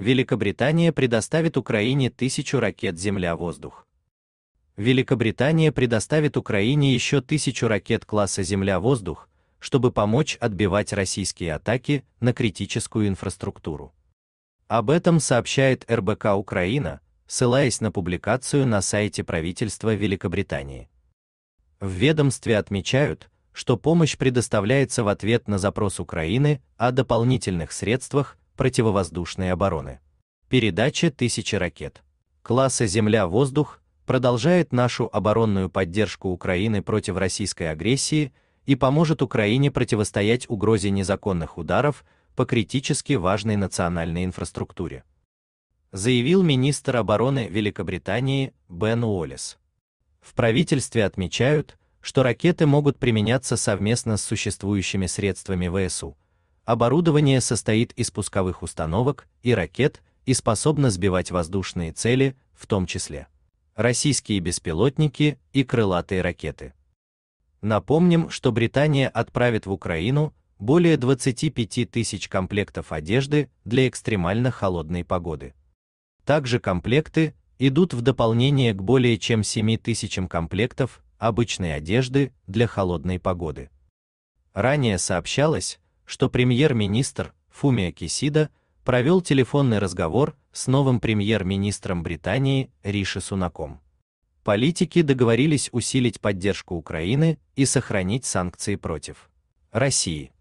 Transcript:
Великобритания предоставит Украине тысячу ракет «Земля-воздух». Великобритания предоставит Украине еще тысячу ракет класса «Земля-воздух», чтобы помочь отбивать российские атаки на критическую инфраструктуру. Об этом сообщает РБК Украина, ссылаясь на публикацию на сайте правительства Великобритании. В ведомстве отмечают, что помощь предоставляется в ответ на запрос Украины о дополнительных средствах противовоздушной обороны. Передача тысячи ракет. Класса «Земля-воздух» продолжает нашу оборонную поддержку Украины против российской агрессии и поможет Украине противостоять угрозе незаконных ударов по критически важной национальной инфраструктуре. Заявил министр обороны Великобритании Бен Уоллес. В правительстве отмечают, что ракеты могут применяться совместно с существующими средствами ВСУ, Оборудование состоит из пусковых установок и ракет и способно сбивать воздушные цели, в том числе российские беспилотники и крылатые ракеты. Напомним, что Британия отправит в Украину более 25 тысяч комплектов одежды для экстремально холодной погоды. Также комплекты идут в дополнение к более чем 7 тысячам комплектов обычной одежды для холодной погоды. Ранее сообщалось, что премьер-министр Фумия Кисида провел телефонный разговор с новым премьер-министром Британии Риши Сунаком. Политики договорились усилить поддержку Украины и сохранить санкции против России.